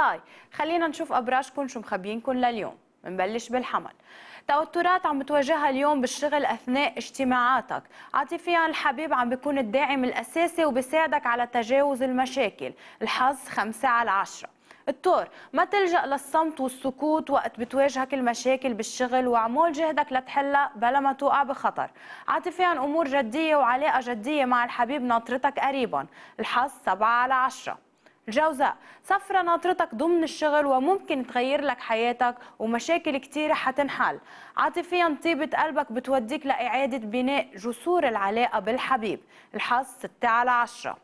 هاي خلينا نشوف أبراجكم شو مخبيينكم لليوم منبلش بالحمل توترات عم بتواجهها اليوم بالشغل اثناء اجتماعاتك عاطفيا الحبيب عم بيكون الداعم الاساسي وبيساعدك على تجاوز المشاكل الحظ خمسة على عشرة التور ما تلجأ للصمت والسكوت وقت بتواجهك المشاكل بالشغل واعمل جهدك لتحلها بلا ما توقع بخطر عاطفيا أمور جدية وعلاقة جدية مع الحبيب ناطرتك قريبا الحظ سبعة على عشرة الجوزاء صفرة ناطرتك ضمن الشغل وممكن تغير لك حياتك ومشاكل كتيرة حتنحل عاطفيا طيبة قلبك بتوديك لإعادة بناء جسور العلاقة بالحبيب الحظ 6 على 10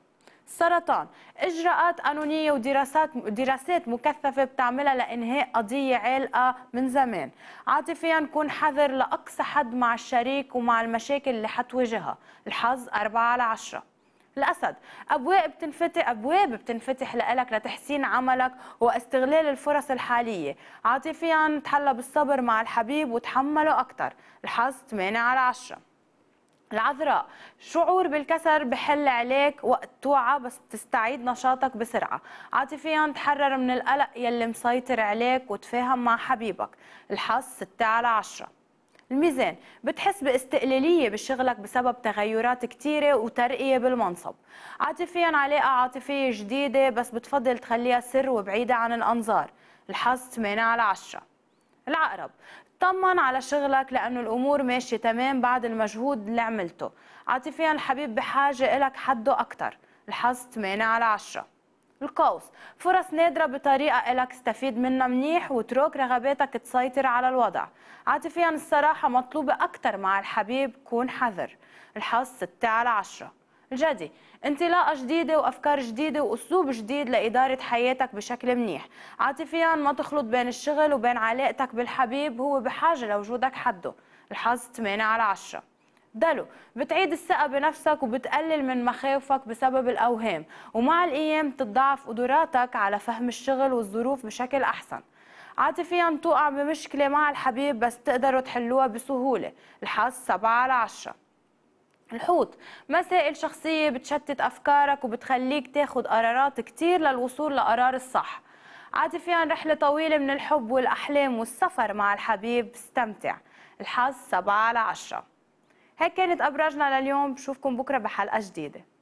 سرطان اجراءات قانونيه ودراسات دراسات مكثفه بتعملها لانهاء قضيه عالقه من زمان عاطفيا كن حذر لاقصى حد مع الشريك ومع المشاكل اللي حتواجهها الحظ 4 على 10 الأسد أبواب بتنفتح أبواب بتنفتح لك لتحسين عملك واستغلال الفرص الحالية عاطفيا تحلى بالصبر مع الحبيب وتحمله أكثر الحظ 8 على 10 العذراء شعور بالكسر بحل عليك وقت توعى بس تستعيد نشاطك بسرعة عاطفيا تحرر من القلق يلي مسيطر عليك وتفاهم مع حبيبك الحظ 6 على 10 الميزان بتحس باستقلالية بشغلك بسبب تغيرات كتيرة وترقية بالمنصب عاطفيا علاقة عاطفية جديدة بس بتفضل تخليها سر وبعيدة عن الأنظار الحظ 8 على 10 العقرب اطمن على شغلك لأنه الأمور ماشية تمام بعد المجهود اللي عملته عاطفيا الحبيب بحاجة إلك حده أكتر الحظ 8 على 10 القوس فرص نادرة بطريقة إلك استفيد منها منيح وترك رغباتك تسيطر على الوضع عاطفيا الصراحة مطلوبة أكتر مع الحبيب كون حذر الحظ 6 على 10 الجدي انطلاقة جديدة وأفكار جديدة وأسلوب جديد لإدارة حياتك بشكل منيح عاطفيا ما تخلط بين الشغل وبين علاقتك بالحبيب هو بحاجة لوجودك حده الحظ 8 على 10 دلو بتعيد الثقة بنفسك وبتقلل من مخاوفك بسبب الأوهام ومع الأيام تتضاعف قدراتك على فهم الشغل والظروف بشكل أحسن عاطفيا توقع بمشكلة مع الحبيب بس تقدروا تحلوها بسهولة الحظ 7 على 10 الحوت مسائل شخصية بتشتت أفكارك وبتخليك تاخد قرارات كتير للوصول لقرار الصح عاطفيا رحلة طويلة من الحب والأحلام والسفر مع الحبيب استمتع الحظ 7 على 10 هيك كانت أبراجنا لليوم بشوفكم بكرة بحلقة جديدة